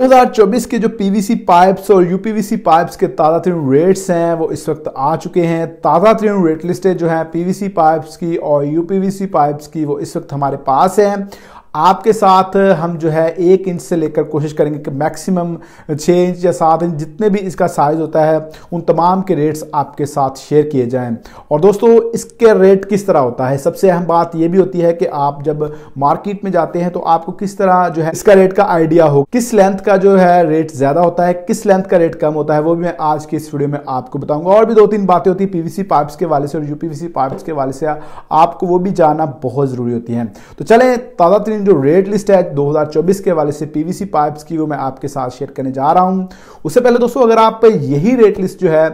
2024 के जो PVC pipes और यूपीवीसी पाइप्स के ताज़ा तरीन रेट्स हैं वो इस वक्त आ चुके हैं ताज़ा तरीन रेट लिस्टें जो हैं पीवीसी पाइप्स की और यूपीवीसी पाइप्स की वो इस वक्त हमारे पास हैं आपके साथ हम जो है एक इंच से लेकर कोशिश करेंगे कि मैक्सिमम छः इंच या सात इंच जितने भी इसका साइज़ होता है उन तमाम के रेट्स आपके साथ शेयर किए जाएं और दोस्तों इसके रेट किस तरह होता है सबसे अहम बात यह भी होती है कि आप जब मार्केट में जाते हैं तो आपको किस तरह जो है इसका रेट का आइडिया हो किस लेंथ का जो है रेट ज़्यादा होता है किस लेंथ का रेट कम होता है वो भी मैं आज के इस वीडियो में आपको बताऊंगा और भी दो तीन बातें होती है पी पाइप्स के वाले से और यूपीवीसी पाइप्स के वाले से आपको वो भी जानना बहुत ज़रूरी होती है तो चलें ताज़ा तरीन जो रेट लिस्ट है 2024 के वाले से पीवीसी पाइप्स की वो मैं आपके साथ शेयर करने जा रहा हूं उससे पहले दोस्तों अगर आप यही रेट लिस्ट जो है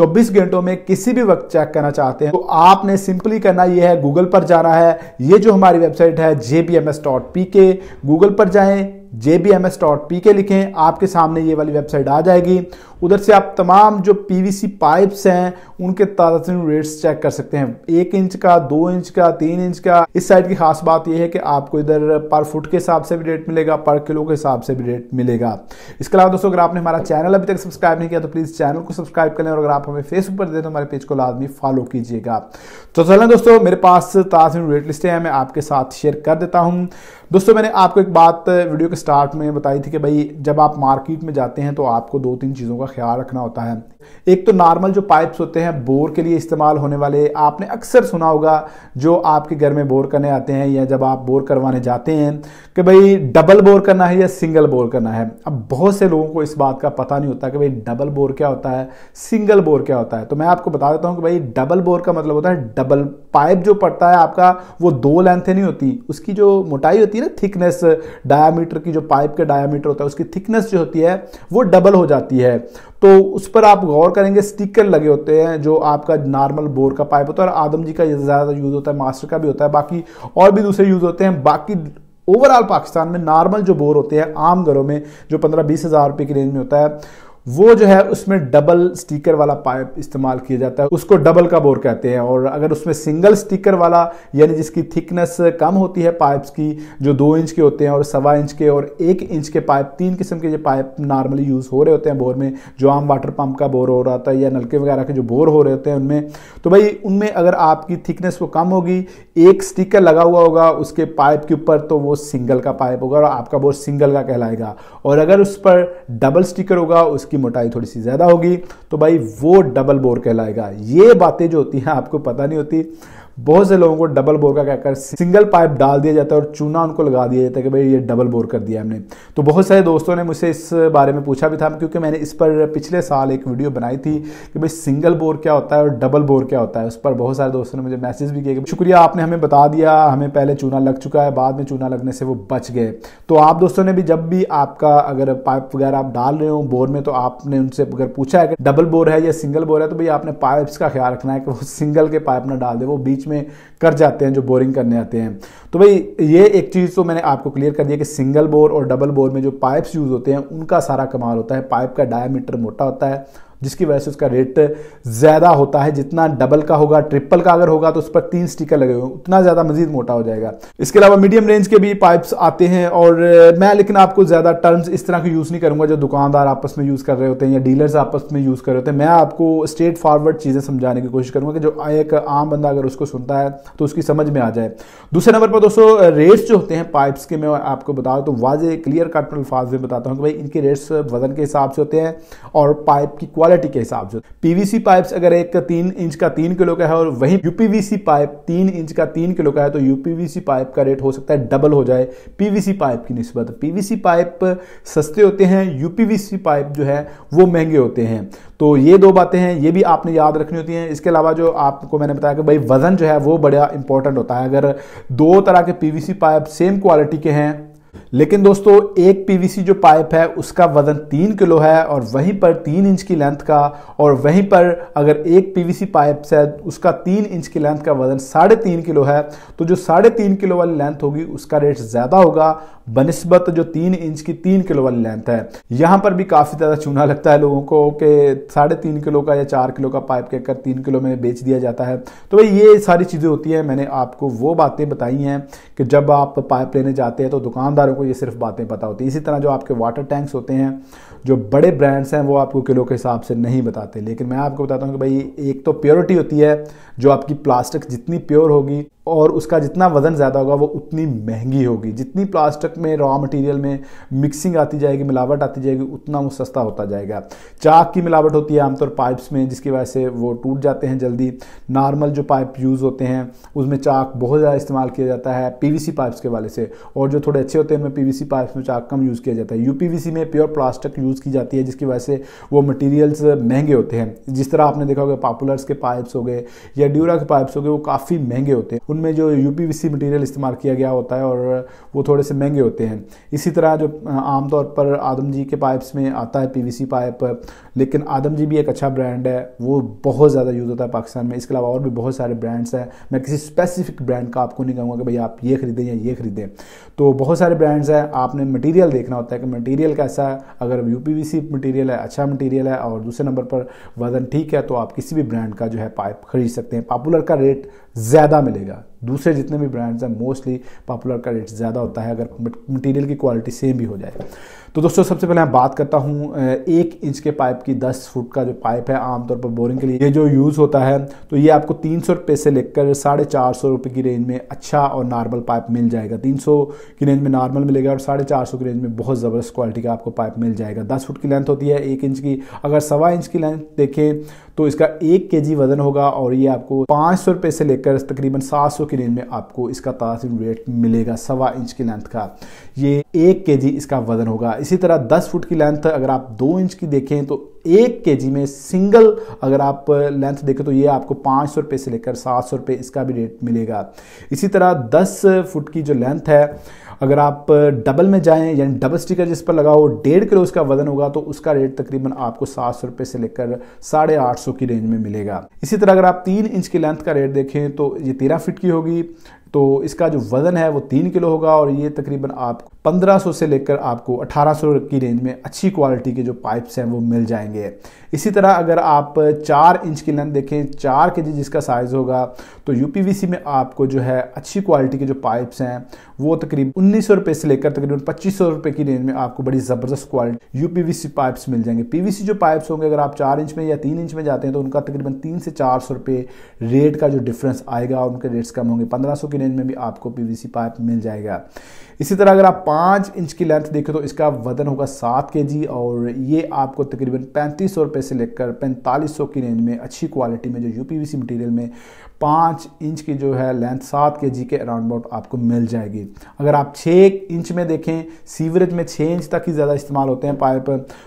24 घंटों में किसी भी वक्त चेक करना चाहते हैं तो आपने सिंपली करना यह है गूगल पर जाना है ये जो हमारी वेबसाइट है जे गूगल पर जाएं के लिखें आपके सामने ये वाली वेबसाइट आ जाएगी उधर से आप तमाम जो पीवीसी पाइप्स हैं उनके ताजा रेट्स चेक कर सकते हैं एक इंच का दो इंच का तीन इंच का इस साइड की खास बात यह है कि आपको इधर पर फुट के हिसाब से भी रेट मिलेगा पर किलो के हिसाब से भी रेट मिलेगा इसके अलावा दोस्तों अगर आपने हमारा चैनल अभी तक सब्सक्राइब नहीं किया तो प्लीज़ चैनल को सब्सक्राइब करें और अगर आप हमें फेसबुक पर दें तो हमारे पेज को लाजमी फॉलो कीजिएगा तो चलें दोस्तों मेरे पास तादाद रेट लिस्टें हैं मैं आपके साथ शेयर कर देता हूँ दोस्तों मैंने आपको एक बात वीडियो के स्टार्ट में बताई थी कि भाई जब आप मार्केट में जाते हैं तो आपको दो तीन चीज़ों का ख्याल रखना होता है एक तो नॉर्मल जो पाइप्स होते हैं बोर के लिए इस्तेमाल होने वाले आपने अक्सर सुना होगा जो आपके घर में बोर करने आते हैं या जब आप बोर करवाने जाते हैं कि भाई डबल बोर करना है या सिंगल बोर करना है अब बहुत से लोगों को इस बात का पता नहीं होता कि भाई डबल बोर क्या होता है सिंगल बोर क्या होता है तो मैं आपको बता देता हूँ कि भाई डबल बोर का मतलब होता है डबल पाइप जो पड़ता है आपका वो दो लेंथें नहीं होती उसकी जो मोटाई होती है ना थिकनेस डायामीटर की जो पाइप का डायामीटर होता है उसकी थिकनेस जो होती है वो डबल हो जाती है तो उस पर आप गौर करेंगे स्टिकर लगे होते हैं जो आपका नॉर्मल बोर का पाइप होता है और आदम जी का ज़्यादा यूज़ होता है मास्टर का भी होता है बाकी और भी दूसरे यूज़ होते हैं बाकी ओवरऑल पाकिस्तान में नॉर्मल जो बोर होते हैं आम घरों में जो पंद्रह बीस हज़ार रुपये की रेंज में होता है वो जो है उसमें डबल स्टिकर वाला पाइप इस्तेमाल किया जाता है उसको डबल का बोर कहते हैं और अगर उसमें सिंगल स्टिकर वाला यानी जिसकी थिकनेस कम होती है पाइप्स की जो दो इंच के होते हैं और सवा इंच के और एक इंच के पाइप तीन किस्म के जो पाइप नॉर्मली यूज़ हो रहे होते हैं बोर में जो आम वाटर पम्प का बोर हो रहा था या नलके वगैरह के जो बोर हो रहे होते हैं उनमें तो भाई उनमें अगर आपकी थिकनेस वो कम होगी एक स्टिकर लगा हुआ होगा उसके पाइप के ऊपर तो वो सिंगल का पाइप होगा और आपका बोर सिंगल का कहलाएगा और अगर उस पर डबल स्टिकर होगा उस उसकी मोटाई थोड़ी सी ज़्यादा होगी तो भाई वो डबल बोर कहलाएगा ये बातें जो होती हैं आपको पता नहीं होती बहुत से लोगों को डबल बोर का कहकर सिंगल पाइप डाल दिया जाता है और चूना उनको लगा दिया जाता है कि भाई ये डबल बोर कर दिया हमने तो बहुत सारे दोस्तों ने मुझसे इस बारे में पूछा भी था क्योंकि मैंने इस पर पिछले साल एक वीडियो बनाई थी कि भाई सिंगल बोर क्या होता है और डबल बोर क्या होता है उस पर बहुत सारे दोस्तों ने मुझे मैसेज भी किया शुक्रिया आपने हमें बता दिया हमें पहले चूना लग चुका है बाद में चूना लगने से वो बच गए तो आप दोस्तों ने भी जब भी आपका अगर पाइप वगैरह आप डाल रहे हो बोर में तो आपने उनसे अगर पूछा है कि डबल बोर है या सिंगल बोर है तो भाई आपने पाइप्स का ख्याल रखना है कि वो सिंगल के पाइप ना डाल दे वो बीच में कर जाते हैं जो बोरिंग करने आते हैं तो भाई ये एक चीज़ तो मैंने आपको क्लियर कर दिया कि सिंगल बोर और डबल बोर में जो पाइप्स यूज़ होते हैं उनका सारा कमाल होता है पाइप का डायमीटर मोटा होता है जिसकी वजह से उसका रेट ज़्यादा होता है जितना डबल का होगा ट्रिपल का अगर होगा तो उस पर तीन स्टिकर लगे हुए उतना ज़्यादा मजीद मोटा हो जाएगा इसके अलावा मीडियम रेंज के भी पाइप्स आते हैं और मैं लेकिन आपको ज़्यादा टर्म्स इस तरह के यूज़ नहीं करूँगा जो दुकानदार आपस में यूज़ कर रहे होते हैं या डीलर्स आपस में यूज़ कर रहे होते हैं मैं आपको स्ट्रेट फॉरवर्ड चीज़ें समझाने की कोशिश करूँगा कि जो एक आम बंदा अगर उसको सुनता है तो उसकी समझ में आ जाए दूसरे नंबर पर दोस्तों रेट्स जो होते हैं पाइप्स के मैं आपको बता दूँ तो वाजे क्लियर कट अल्फाज में बताता हूँ कि भाई इनके रेट्स वजन के हिसाब से होते हैं और पाइप की क्वालिटी क्वालिटी के हिसाब से पीवीसी पाइप अगर एक का तीन इंच का तीन किलो का है और वही यूपीवीसी पाइप तीन इंच का तीन किलो का है तो यूपीवीसी पाइप का रेट हो सकता है डबल हो जाए पीवीसी पाइप की नस्बत पीवीसी पाइप सस्ते होते हैं यूपीवीसी पाइप जो है वो महंगे होते हैं तो ये दो बातें हैं ये भी आपने याद रखनी होती हैं इसके अलावा जो आपको मैंने बताया कि भाई वज़न जो है वो बड़ा इंपॉर्टेंट होता है अगर दो तरह के पीवीसी पाइप सेम क्वालिटी के हैं लेकिन दोस्तों एक पीवीसी जो पाइप है उसका वजन तीन किलो है और वहीं पर तीन इंच की लेंथ का और वहीं पर अगर एक पीवीसी पाइप है उसका तीन इंच की लेंथ का वजन साढ़े तीन किलो है तो जो साढ़े तीन किलो वाली लेंथ होगी उसका रेट ज़्यादा होगा बनस्बत जो तीन इंच की तीन किलो वाली लेंथ है यहाँ पर भी काफ़ी ज़्यादा चूना लगता है लोगों को कि साढ़े तीन किलो का या चार किलो का पाइप कहकर तीन किलो में बेच दिया जाता है तो भाई ये सारी चीज़ें होती हैं मैंने आपको वो बातें बताई हैं कि जब आप पाइप लेने जाते हैं तो दुकानदारों को ये सिर्फ बातें पता होती है इसी तरह जो आपके वाटर टैंक्स होते हैं जो बड़े ब्रांड्स हैं वो आपको किलो के हिसाब से नहीं बताते लेकिन मैं आपको बताता हूँ कि भाई एक तो प्योरिटी होती है जो आपकी प्लास्टिक जितनी प्योर होगी और उसका जितना वज़न ज़्यादा होगा वो उतनी महंगी होगी जितनी प्लास्टिक में रॉ मटेरियल में मिक्सिंग आती जाएगी मिलावट आती जाएगी उतना वो सस्ता होता जाएगा चाक की मिलावट होती है आमतौर पाइप्स में जिसकी वजह से वो टूट जाते हैं जल्दी नॉर्मल जो पाइप यूज़ होते हैं उसमें चाक बहुत ज़्यादा इस्तेमाल किया जाता है पी पाइप्स के वाले से और जो थोड़े अच्छे होते हैं उनमें पी पाइप्स में चाक कम यूज़ किया जाता है यू में प्योर प्लास्टिक यूज़ की जाती है जिसकी वजह से वो मटीरियल्स महंगे होते हैं जिस तरह आपने देखा होगा पॉपुलर्स के पाइप्स हो गए या ड्यूरा के पाइप्स हो गए वो काफ़ी महंगे होते हैं उनमें जो यू मटेरियल इस्तेमाल किया गया होता है और वो थोड़े से महंगे होते हैं इसी तरह जो आमतौर पर आदम जी के पाइप्स में आता है पीवीसी पाइप लेकिन आदम जी भी एक अच्छा ब्रांड है वो बहुत ज़्यादा यूज़ होता है पाकिस्तान में इसके अलावा और भी बहुत सारे ब्रांड्स हैं मैं किसी स्पेसिफिक ब्रांड का आपको नहीं कहूँगा कि भाई आप ये ख़रीदें या ये ख़रीदें तो बहुत सारे ब्रांड्स हैं आपने मटीरियल देखना होता है कि मटीरियल कैसा है अगर यू मटीरियल है अच्छा मटीरियल है और दूसरे नंबर पर वज़न ठीक है तो आप किसी भी ब्रांड का जो है पाइप खरीद सकते हैं पॉपुलर का रेट ज़्यादा मिलेगा Buddha दूसरे जितने भी ब्रांड्स हैं मोस्टली पॉपुलर का रेट ज़्यादा होता है अगर मटेरियल की क्वालिटी सेम भी हो जाए तो दोस्तों सबसे पहले मैं बात करता हूँ एक इंच के पाइप की दस फुट का जो पाइप है आमतौर पर बोरिंग के लिए ये जो यूज़ होता है तो ये आपको तीन सौ रुपये से लेकर साढ़े चार सौ रुपये की रेंज में अच्छा और नॉर्मल पाइप मिल जाएगा तीन सौ की रेंज में नॉर्मल मिलेगा और साढ़े चार सौ की रेंज में बहुत ज़बरदस्त क्वालिटी का आपको पाइप मिल जाएगा दस फुट की लेंथ होती है एक इंच की अगर सवा इंच की लेंथ देखें तो इसका एक के वज़न होगा और ये आपको पाँच सौ रुपये से लेकर तकरीबन सात सौ की रेंज में आपको इसका तनासिब रेट मिलेगा सवा इंच की लेंथ का ये एक के इसका वजन होगा इसी तरह दस फुट की लेंथ अगर आप दो इंच की देखें तो एक के जी में सिंगल अगर आप लेंथ देखें तो ये आपको पाँच सौ रुपये से लेकर सात सौ रुपये इसका भी रेट मिलेगा इसी तरह दस फुट की जो लेंथ है अगर आप डबल में जाएं यानी डबल स्टिकर जिस पर लगाओ डेढ़ किलो उसका वजन होगा तो उसका रेट तकरीबन आपको सात सौ रुपये से लेकर साढ़े आठ सौ की रेंज में मिलेगा इसी तरह अगर आप तीन इंच की लेंथ का रेट देखें तो ये तेरह फिट की होगी तो इसका जो वज़न है वो तीन किलो होगा और ये तकरीबन आप 1500 से लेकर आपको 1800 की रेंज में अच्छी क्वालिटी के जो पाइप्स हैं वो मिल जाएंगे इसी तरह अगर आप चार इंच की लेंथ देखें चार के जी जिसका साइज़ होगा तो यू में आपको जो है अच्छी क्वालिटी के जो पाइप्स हैं वो तकरीबन उन्नीस सौ से लेकर तकरीबन पच्चीस सौ की रेंज में आपको बड़ी ज़बरदस्त क्वालिटी यू पाइप्स मिल जाएंगे पी जो पाइप्स होंगे अगर आप चार इंच में या तीन इंच में जाते हैं तो उनका तकरीबन तीन से चार सौ रेट का जो डिफरेंस आएगा और उनके रेट्स कम होंगे पंद्रह की रेंज में भी आपको पीवीसी पाइप मिल जाएगा इसी तरह अगर आप पाँच इंच की लेंथ देखें तो इसका वजन होगा सात के और ये आपको तकरीबन पैंतीस सौ रुपये से लेकर पैंतालीस सौ की रेंज में अच्छी क्वालिटी में जो यू मटेरियल में पाँच इंच की जो है लेंथ सात के जी के अराउंड अबाउट आपको मिल जाएगी अगर आप छः इंच में देखें सीवरेज में छः इंच तक ही ज़्यादा इस्तेमाल होते हैं पाइप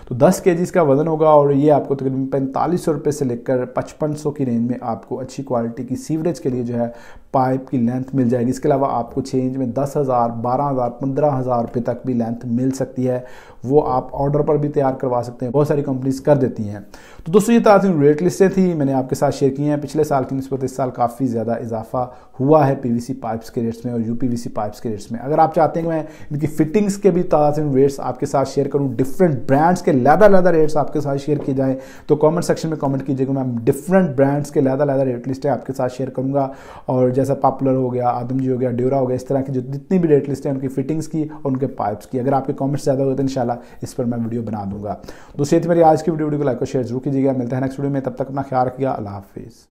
तो दस के जी इसका वज़न होगा और ये आपको तकरीबन पैंतालीस सौ रुपये से लेकर पचपन सौ की रेंज में आपको अच्छी क्वालिटी की सीवरेज के लिए जो है पाइप की लेंथ मिल जाएगी इसके अलावा आपको छः इंच में दस हज़ार बारह हज़ार पंद्रह हज़ार रुपये तक भी लेंथ मिल सकती है वो आप ऑर्डर पर भी तैयार करवा सकते हैं बहुत सारी कंपनीज कर देती हैं तो दोस्तों ये ताज़ी रेट लिस्टें थी मैंने आपके साथ शेयर की हैं पिछले साल की नस्बत इस साल काफ़ी ज़्यादा इजाफा हुआ है पीवीसी पाइप्स के रेट्स में और यूपीवीसी पाइप्स के रेट्स में अगर आप चाहते हैं कि मैं इनकी फिटिंग्स के भी ताज़ा रेट्स आपके साथ शेयर करूँ डिफरेंट ब्रांड्स के लादा लादा रेट्स आपके साथ शेयर किए जाएँ तो कॉमेंट सेक्शन में कॉमेंट कीजिएगा मैं डिफरेंट ब्रांड्स के लादा लहदा रेट लिस्टें आपके साथ शेयर करूँगा और जैसा पॉपुलर हो गया आदम जी हो गया ड्योरा हो गया इस तरह की जो जितनी भी रेट लिस्ट हैं उनकी फिटिंग्स की और उनके पाइप्स की अगर आपके कॉमेंट्स ज़्यादा हुए तो इन वाला इस पर मैं वीडियो बना दूंगा दोस्तों ये थी मेरी आज की वीडियो को लाइक और शेयर जरूर कीजिएगा मिलता है नेक्स्ट वीडियो में तब तक अपना ख्याल रखिएगा अल्लाह हाफिज़